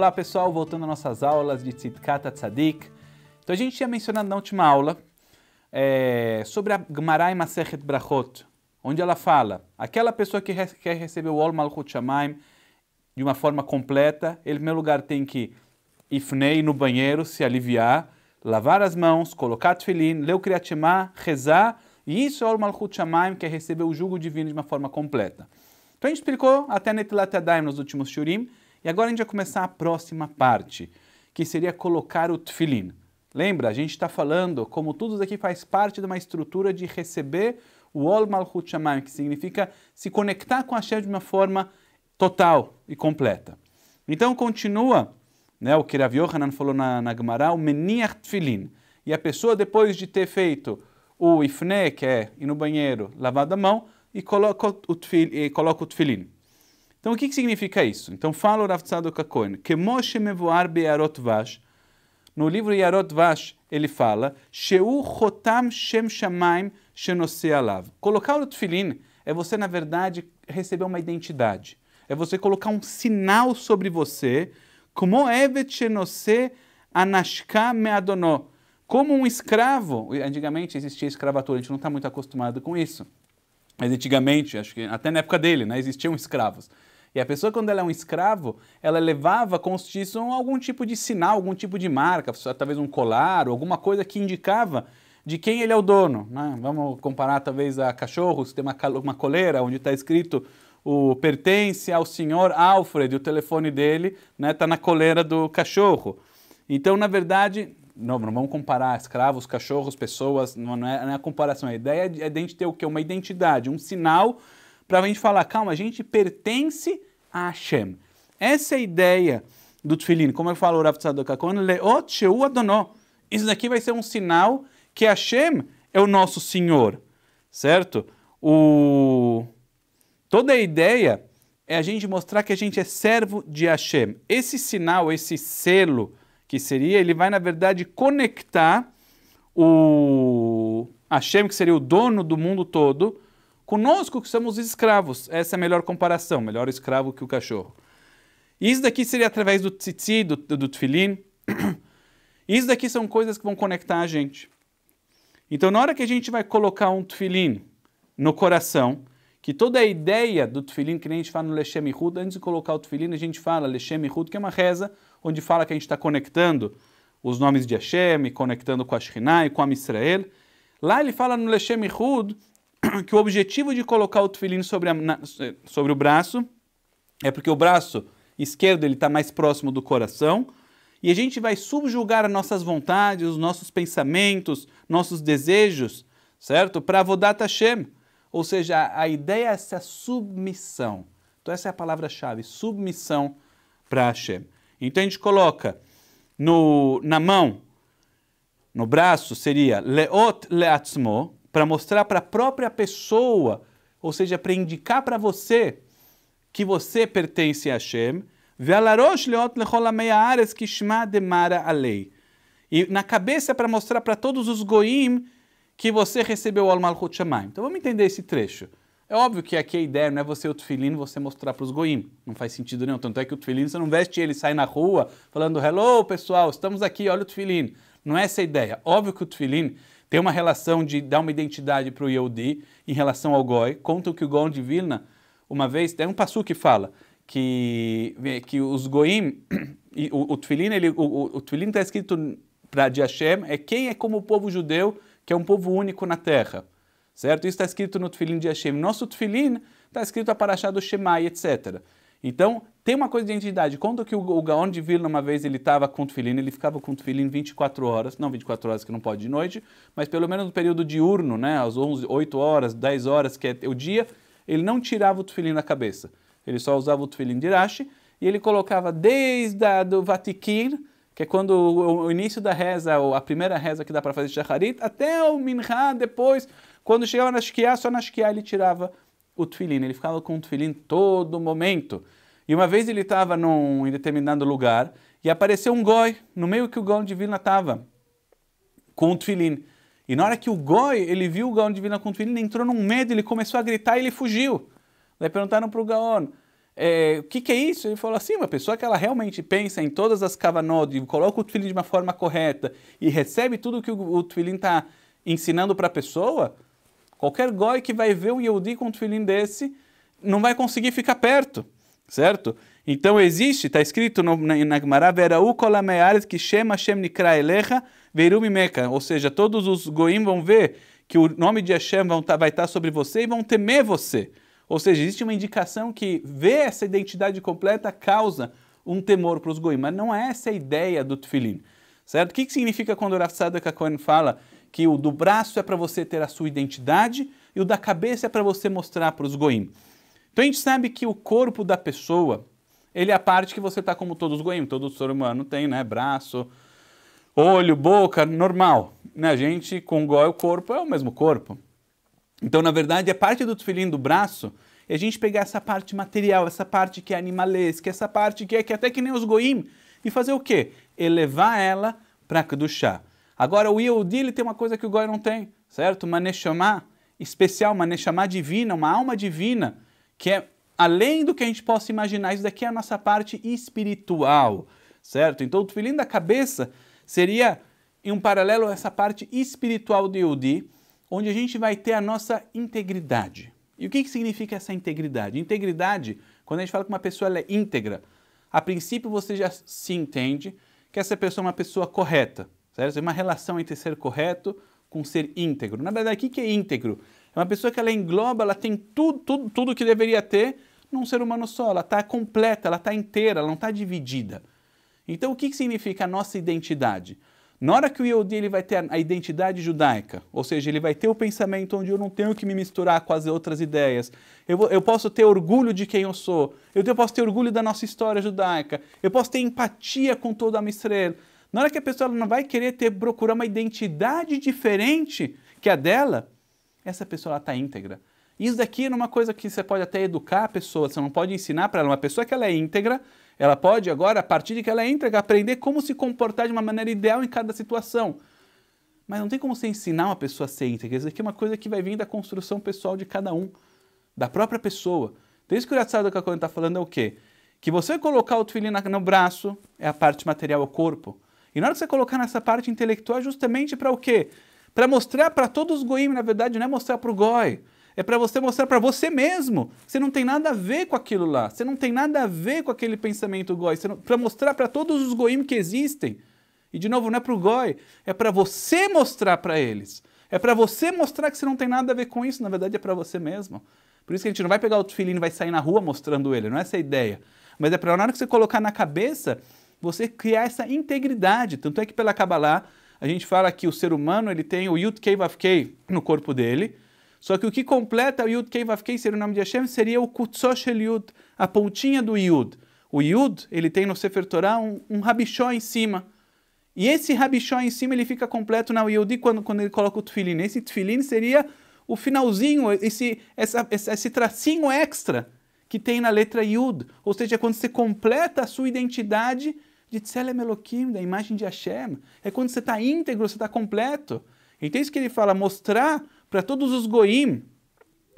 Olá pessoal, voltando às nossas aulas de Tzidkata Tzadik. Então a gente tinha mencionado na última aula é, sobre a Gemara em Masechet Brachot, onde ela fala, aquela pessoa que quer receber o Ol Malchut Shamaim de uma forma completa, ele em primeiro lugar tem que ifnei no banheiro, se aliviar, lavar as mãos, colocar tefilin, ler o Kriyat Shema, rezar, e isso é o Malchut Shamaim, que é receber o jugo divino de uma forma completa. Então a gente explicou até Netilat Yadayim nos últimos shurim, e agora a gente vai começar a próxima parte, que seria colocar o tefilin. Lembra, a gente está falando como tudo isso aqui faz parte de uma estrutura de receber o Ol Malchut Shamayim, que significa se conectar com a Shem de uma forma total e completa. Então continua, né, o que Rav Yohanan falou na, na Gemara, o Meniach Tfilin. E a pessoa, depois de ter feito o Ifne, que é ir no banheiro, lavar a mão, e coloca o, tfil, e coloca o Tfilin. Então, o que, que significa isso? Então, fala o Rav Tzadok HaKohen, que Moshe Mevoar Be'arot Vash, no livro Yarot Vash, ele fala, Sheu Chotam Shem Shamaim Shenosei Alav. Colocar o tefilin é você, na verdade, receber uma identidade. É você colocar um sinal sobre você, como Evet Shenosei Anashka Meadonó. Como um escravo, antigamente existia escravatura, a gente não está muito acostumado com isso. Mas antigamente, acho que até na época dele, né, existiam escravos. E a pessoa, quando ela é um escravo, ela levava consigo algum tipo de sinal, algum tipo de marca, talvez um colar ou alguma coisa que indicava de quem ele é o dono. Né? Vamos comparar talvez a cachorros, tem uma, uma coleira onde está escrito o pertence ao senhor Alfred, o telefone dele está né, tá na coleira do cachorro. Então, na verdade, não, não vamos comparar escravos, cachorros, pessoas, não é, não é a comparação. A ideia é a gente ter o quê? Uma identidade, um sinal para a gente falar, calma, a gente pertence a Hashem. Essa é a ideia do Tfilin. Como eu falo, o Rav Tzadok Akon, Leot Sheu Adonó. Isso daqui vai ser um sinal que Hashem é o nosso Senhor, certo? O... Toda a ideia é a gente mostrar que a gente é servo de Hashem. Esse sinal, esse selo que seria, ele vai na verdade conectar o Hashem, que seria o dono do mundo todo, conosco que somos escravos. Essa é a melhor comparação, melhor escravo que o cachorro. Isso daqui seria através do tzitzi, do, do tefilin. Isso daqui são coisas que vão conectar a gente. Então, na hora que a gente vai colocar um tefilin no coração, que toda a ideia do tefilim, que nem a gente fala no Lechem Hud, antes de colocar o tefilim, a gente fala Lechem Hud, que é uma reza onde fala que a gente está conectando os nomes de Hashem, conectando com a Shekhinah com a Israel. Lá ele fala no Lechem Hud que o objetivo de colocar o tefilim sobre, sobre o braço é porque o braço esquerdo ele está mais próximo do coração e a gente vai subjugar as nossas vontades, os nossos pensamentos, nossos desejos, certo? Para Vodat Hashem ou seja, a ideia é essa submissão. Então, essa é a palavra-chave: submissão para Hashem. Então, a gente coloca no, na mão, no braço, seria leot leatzmo, para mostrar para a própria pessoa, ou seja, para indicar para você que você pertence a Hashem. Velarosh leot lecholamei ares kishma demara alei. E na cabeça, para mostrar para todos os goim que você recebeu o Al-Malchut Shamaim. Então vamos entender esse trecho. É óbvio que aqui a ideia não é você o tufilin você mostrar para os goim. Não faz sentido nenhum. Tanto é que o tufilin você não veste ele sai na rua falando hello pessoal, estamos aqui, olha o tufilin. Não é essa a ideia. Óbvio que o tufilin tem uma relação de dar uma identidade para o Yehudi em relação ao goi. Contam que o Gon de Vilna, uma vez, tem um passu que fala que, que os goim, o, o tufilin está escrito para de Hashem, é quem é como o povo judeu que é um povo único na terra. Certo? Isso está escrito no Tfilim de Hashem. Nosso Tfilim está escrito a Parashá do Shemai, etc. Então, tem uma coisa de identidade. Quando que o, o Gaon de Vilna, uma vez, ele estava com o Tufilin, ele ficava com o Tufilin 24 horas, não 24 horas que não pode de noite, mas pelo menos no período diurno, né, às 11, 8 horas, 10 horas, que é o dia, ele não tirava o Tufilin da cabeça. Ele só usava o Tufilin de Rashi e ele colocava desde a, do Vatikin que é quando o, o início da reza, ou a primeira reza que dá para fazer de shacharit, até o minhá depois, quando chegava na shkiá, só na shkiá ele tirava o tefilin, ele ficava com o tefilin todo momento. E uma vez ele estava num em determinado lugar e apareceu um goi, no meio que o Gaon Divina estava, com o tefilin. E na hora que o goi, ele viu o Gaon Divina com o tefilin, ele entrou num medo, ele começou a gritar e ele fugiu. Daí perguntaram para o Gaon, é, o que, que, é isso? Ele falou assim, uma pessoa que ela realmente pensa em todas as kavanot, coloca o tefilin de uma forma correta e recebe tudo que o, o está ensinando para a pessoa, qualquer goi que vai ver um Yehudi com um tefilin desse não vai conseguir ficar perto, certo? Então existe, está escrito no, na, na Gemara, Verau kolameares que shema Hashem nikra elecha meka, ou seja, todos os goim vão ver que o nome de Hashem tá, vai estar tá sobre você e vão temer você. Ou seja, existe uma indicação que ver essa identidade completa causa um temor para os goim, mas não é essa a ideia do tefilim, certo? O que, que significa quando o Rav Sadaka Cohen fala que o do braço é para você ter a sua identidade e o da cabeça é para você mostrar para os goim? Então a gente sabe que o corpo da pessoa, ele é a parte que você está como todos os goim, todo ser humano tem, né? Braço, olho, boca, normal. Né? A gente com goi, o corpo é o mesmo corpo. Então, na verdade, é parte do tufilim do braço é a gente pegar essa parte material, essa parte que é animalesca, essa parte que é que é até que nem os goim, e fazer o quê? Elevar ela para chá. Agora, o Yehudi ele tem uma coisa que o goi não tem, certo? Uma neshama especial, uma neshama divina, uma alma divina, que é além do que a gente possa imaginar. Isso daqui é a nossa parte espiritual, certo? Então, o tufilim da cabeça seria, em um paralelo, essa parte espiritual do Yehudi, onde a gente vai ter a nossa integridade. E o que, que significa essa integridade? Integridade, quando a gente fala que uma pessoa é íntegra, a princípio você já se entende que essa pessoa é uma pessoa correta, certo? É uma relação entre ser correto com ser íntegro. Na verdade, o que é íntegro? É uma pessoa que ela engloba, ela tem tudo, tudo, tudo que deveria ter num ser humano só. Ela está completa, ela está inteira, ela não está dividida. Então, o que significa a nossa identidade? Na hora que o Yehudi ele vai ter a identidade judaica, ou seja, ele vai ter o pensamento onde eu não tenho que me misturar com as outras ideias, eu, vou, eu posso ter orgulho de quem eu sou, eu, eu posso ter orgulho da nossa história judaica, eu posso ter empatia com toda a Mistrela. Na hora que a pessoa não vai querer ter, procurar uma identidade diferente que a dela, essa pessoa está íntegra. Isso daqui é uma coisa que você pode até educar a pessoa, você não pode ensinar para ela. Uma pessoa que ela é íntegra, ela pode agora, a partir de que ela entra, entrega, aprender como se comportar de uma maneira ideal em cada situação. Mas não tem como você ensinar uma pessoa a ser íntegra. Isso aqui é uma coisa que vai vir da construção pessoal de cada um, da própria pessoa. Então isso que o Yatsada Kakone está falando é o quê? Que você colocar o tefilin no braço é a parte material, é o corpo. E na hora que você colocar nessa parte intelectual, é justamente para o quê? Para mostrar para todos os goim, na verdade, não é mostrar para o goi é para você mostrar para você mesmo. Você não tem nada a ver com aquilo lá. Você não tem nada a ver com aquele pensamento goi. Não... Para mostrar para todos os goim que existem. E de novo, não é para o goi. É para você mostrar para eles. É para você mostrar que você não tem nada a ver com isso. Na verdade, é para você mesmo. Por isso que a gente não vai pegar o filhinho e vai sair na rua mostrando ele. Não é essa a ideia. Mas é para na hora que você colocar na cabeça, você criar essa integridade. Tanto é que pela Kabbalah, a gente fala que o ser humano ele tem o Yud Kei Vav Kei no corpo dele. Só que o que completa o Yud Kevavkei ser o nome de Hashem seria o Kutsosh El Yud, a pontinha do Yud. O Yud, ele tem no Sefer Torah um, um rabichó em cima. E esse rabichó em cima ele fica completo na yud quando, quando ele coloca o Tfilin. Esse Tfilin seria o finalzinho, esse, essa, esse tracinho extra que tem na letra Yud. Ou seja, quando você completa a sua identidade de Tzele Elohim, da imagem de Hashem. É quando você está íntegro, você está completo. Então é isso que ele fala, mostrar para todos os goim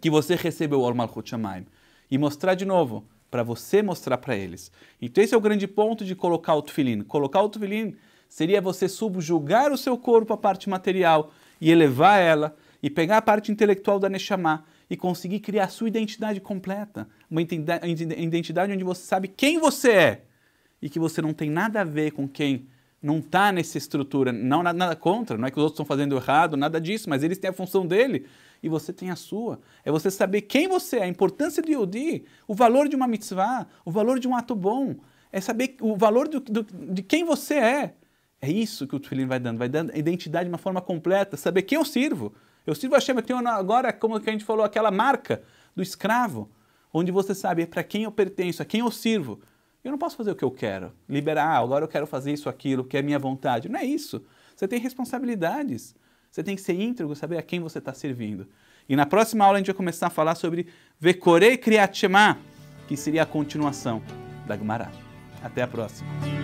que você recebeu o Malchut Shamaim. E mostrar de novo, para você mostrar para eles. Então esse é o grande ponto de colocar o tefilim. Colocar o tefilim seria você subjugar o seu corpo à parte material e elevar ela e pegar a parte intelectual da Neshama e conseguir criar a sua identidade completa, uma identidade onde você sabe quem você é e que você não tem nada a ver com quem não está nessa estrutura. Não, nada, nada, contra, não é que os outros estão fazendo errado, nada disso, mas eles têm a função dele e você tem a sua. É você saber quem você é, a importância do Yodi, o valor de uma mitzvah, o valor de um ato bom, é saber o valor do, do, de quem você é. É isso que o Tufilin vai dando, vai dando identidade de uma forma completa, saber quem eu sirvo. Eu sirvo a Shema, eu tenho agora, como a gente falou, aquela marca do escravo, onde você sabe é para quem eu pertenço, a quem eu sirvo. Eu não posso fazer o que eu quero, liberar, ah, agora eu quero fazer isso, aquilo, que é minha vontade. Não é isso. Você tem responsabilidades. Você tem que ser íntegro, saber a quem você está servindo. E na próxima aula a gente vai começar a falar sobre Vekorei Kriat que seria a continuação da Gumara. Até a próxima.